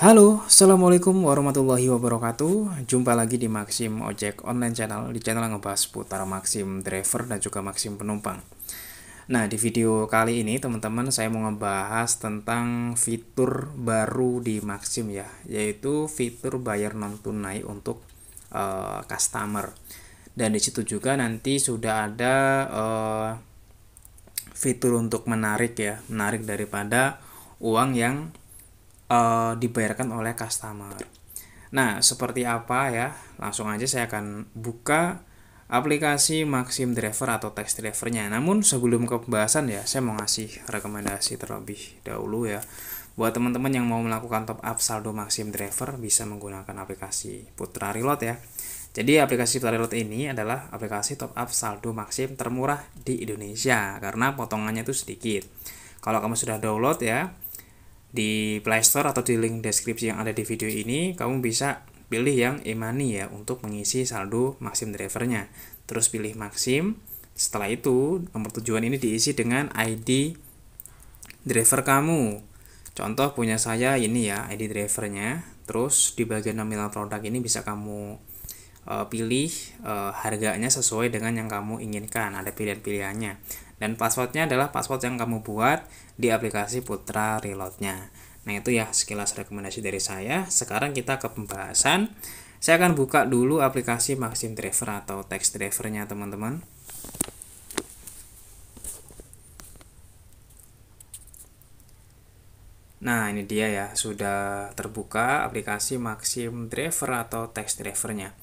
Halo, Assalamualaikum warahmatullahi wabarakatuh Jumpa lagi di Maxim Ojek Online Channel Di channel yang ngebahas putar Maxim Driver dan juga Maxim Penumpang Nah, di video kali ini teman-teman saya mau ngebahas tentang fitur baru di Maxim ya Yaitu fitur bayar non-tunai untuk uh, customer Dan disitu juga nanti sudah ada uh, fitur untuk menarik ya Menarik daripada uang yang uh, dibayarkan oleh customer. Nah, seperti apa ya? Langsung aja saya akan buka aplikasi Maxim Driver atau text drivernya. Namun sebelum ke pembahasan ya, saya mau ngasih rekomendasi terlebih dahulu ya. Buat teman-teman yang mau melakukan top up saldo Maxim Driver bisa menggunakan aplikasi Putra Reload ya. Jadi aplikasi Putra Reload ini adalah aplikasi top up saldo Maxim termurah di Indonesia karena potongannya itu sedikit. Kalau kamu sudah download ya, di Playstore atau di link deskripsi yang ada di video ini kamu bisa pilih yang e-money ya untuk mengisi saldo maksim drivernya terus pilih maksim setelah itu nomor tujuan ini diisi dengan ID driver kamu contoh punya saya ini ya ID drivernya terus di bagian nominal produk ini bisa kamu uh, pilih uh, harganya sesuai dengan yang kamu inginkan ada pilihan-pilihannya dan passwordnya adalah password yang kamu buat di aplikasi Putra Reloadnya nah itu ya sekilas rekomendasi dari saya sekarang kita ke pembahasan saya akan buka dulu aplikasi Maxim Driver atau text drivernya teman-teman Nah, ini dia ya, sudah terbuka aplikasi Maxim Driver atau text drivernya.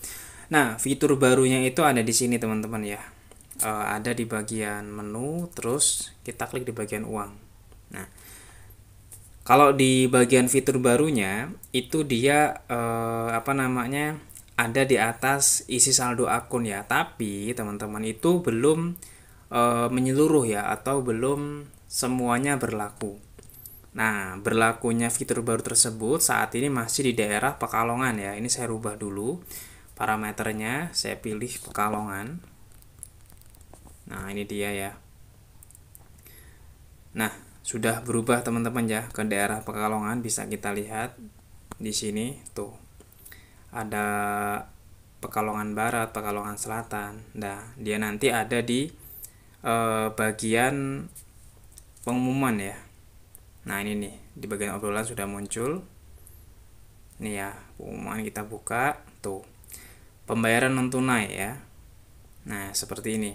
Nah, fitur barunya itu ada di sini teman-teman ya. E, ada di bagian menu, terus kita klik di bagian uang. Nah, kalau di bagian fitur barunya itu dia e, apa namanya ada di atas isi saldo akun ya. Tapi teman-teman itu belum e, menyeluruh ya atau belum semuanya berlaku. Nah, berlakunya fitur baru tersebut saat ini masih di daerah Pekalongan ya. Ini saya rubah dulu parameternya saya pilih pekalongan nah ini dia ya nah sudah berubah teman-teman ya ke daerah pekalongan bisa kita lihat di sini tuh ada pekalongan barat pekalongan selatan nah dia nanti ada di eh, bagian pengumuman ya nah ini nih di bagian obrolan sudah muncul nih ya pengumuman kita buka tuh pembayaran non tunai ya. Nah, seperti ini.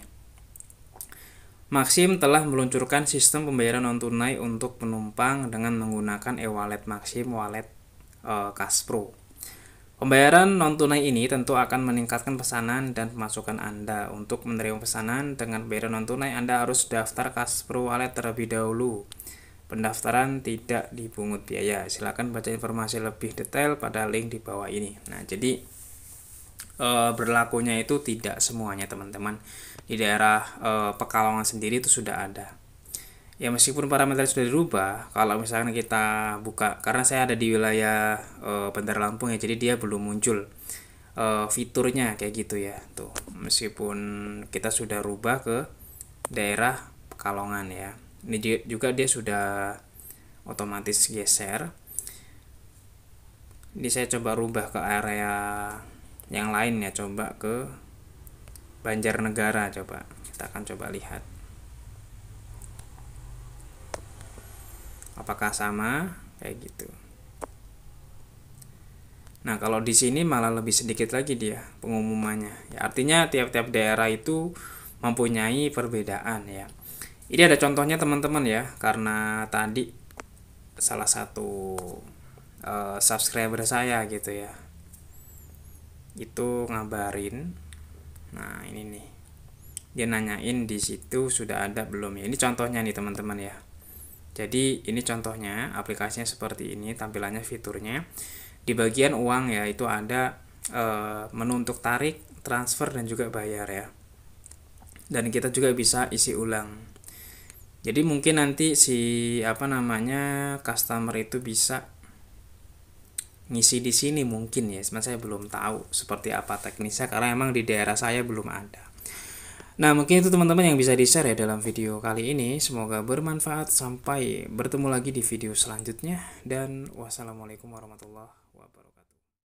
Maxim telah meluncurkan sistem pembayaran non tunai untuk penumpang dengan menggunakan e-wallet Maxim Wallet e, Kaspro. Pembayaran non tunai ini tentu akan meningkatkan pesanan dan pemasukan Anda. Untuk menerima pesanan dengan pembayaran non tunai, Anda harus daftar Kaspro Wallet terlebih dahulu. Pendaftaran tidak dipungut biaya. Silakan baca informasi lebih detail pada link di bawah ini. Nah, jadi Eh, berlakunya itu tidak semuanya teman-teman di daerah e, Pekalongan sendiri itu sudah ada ya meskipun parameter sudah dirubah kalau misalkan kita buka karena saya ada di wilayah e, eh, Bandar Lampung ya jadi dia belum muncul e, fiturnya kayak gitu ya tuh meskipun kita sudah rubah ke daerah Pekalongan ya ini juga dia sudah otomatis geser ini saya coba rubah ke area yang lain ya coba ke Banjarnegara coba kita akan coba lihat apakah sama kayak gitu nah kalau di sini malah lebih sedikit lagi dia pengumumannya ya, artinya tiap-tiap daerah itu mempunyai perbedaan ya ini ada contohnya teman-teman ya karena tadi salah satu uh, subscriber saya gitu ya itu ngabarin nah ini nih dia nanyain di situ sudah ada belum ya ini contohnya nih teman-teman ya jadi ini contohnya aplikasinya seperti ini tampilannya fiturnya di bagian uang ya itu ada e, menu untuk tarik transfer dan juga bayar ya dan kita juga bisa isi ulang jadi mungkin nanti si apa namanya customer itu bisa ngisi di sini mungkin ya, cuman saya belum tahu seperti apa teknisnya karena emang di daerah saya belum ada. Nah mungkin itu teman-teman yang bisa di share ya dalam video kali ini. Semoga bermanfaat. Sampai bertemu lagi di video selanjutnya dan wassalamualaikum warahmatullahi